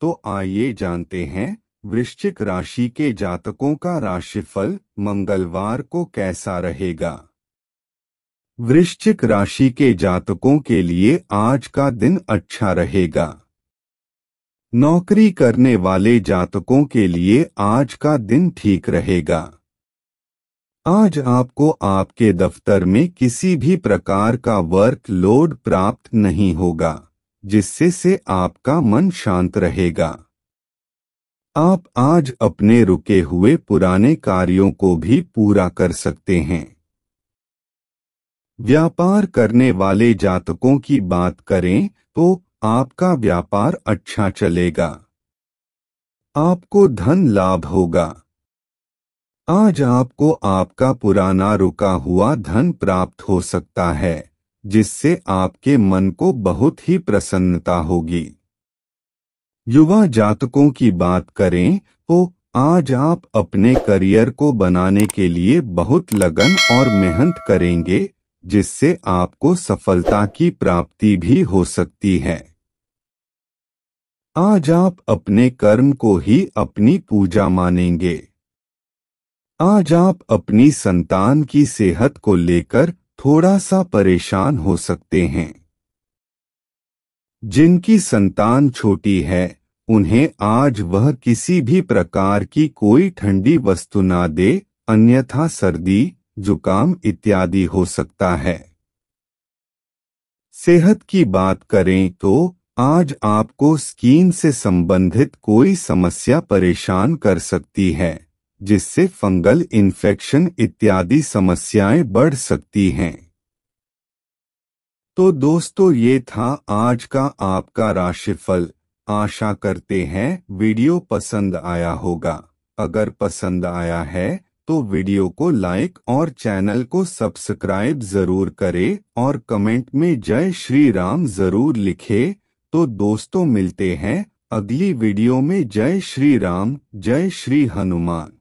तो आइए जानते हैं वृश्चिक राशि के जातकों का राशिफल मंगलवार को कैसा रहेगा वृश्चिक राशि के जातकों के लिए आज का दिन अच्छा रहेगा नौकरी करने वाले जातकों के लिए आज का दिन ठीक रहेगा आज आपको आपके दफ्तर में किसी भी प्रकार का वर्क लोड प्राप्त नहीं होगा जिससे से आपका मन शांत रहेगा आप आज अपने रुके हुए पुराने कार्यों को भी पूरा कर सकते हैं व्यापार करने वाले जातकों की बात करें तो आपका व्यापार अच्छा चलेगा आपको धन लाभ होगा आज आपको आपका पुराना रुका हुआ धन प्राप्त हो सकता है जिससे आपके मन को बहुत ही प्रसन्नता होगी युवा जातकों की बात करें तो आज आप अपने करियर को बनाने के लिए बहुत लगन और मेहनत करेंगे जिससे आपको सफलता की प्राप्ति भी हो सकती है आज आप अपने कर्म को ही अपनी पूजा मानेंगे आज आप अपनी संतान की सेहत को लेकर थोड़ा सा परेशान हो सकते हैं जिनकी संतान छोटी है उन्हें आज वह किसी भी प्रकार की कोई ठंडी वस्तु ना दे अन्यथा सर्दी जुकाम इत्यादि हो सकता है सेहत की बात करें तो आज आपको स्कीन से संबंधित कोई समस्या परेशान कर सकती है जिससे फंगल इन्फेक्शन इत्यादि समस्याएं बढ़ सकती हैं तो दोस्तों ये था आज का आपका राशिफल आशा करते हैं वीडियो पसंद आया होगा अगर पसंद आया है तो वीडियो को लाइक और चैनल को सब्सक्राइब जरूर करें और कमेंट में जय श्री राम जरूर लिखे तो दोस्तों मिलते हैं अगली वीडियो में जय श्री राम जय श्री हनुमान